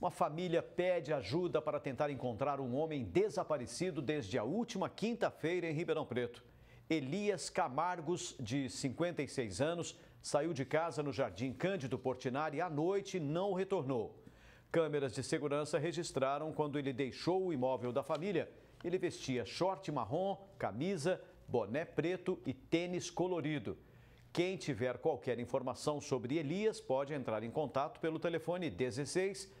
Uma família pede ajuda para tentar encontrar um homem desaparecido desde a última quinta-feira em Ribeirão Preto. Elias Camargos, de 56 anos, saiu de casa no Jardim Cândido Portinari à noite e não retornou. Câmeras de segurança registraram quando ele deixou o imóvel da família. Ele vestia short marrom, camisa, boné preto e tênis colorido. Quem tiver qualquer informação sobre Elias pode entrar em contato pelo telefone 16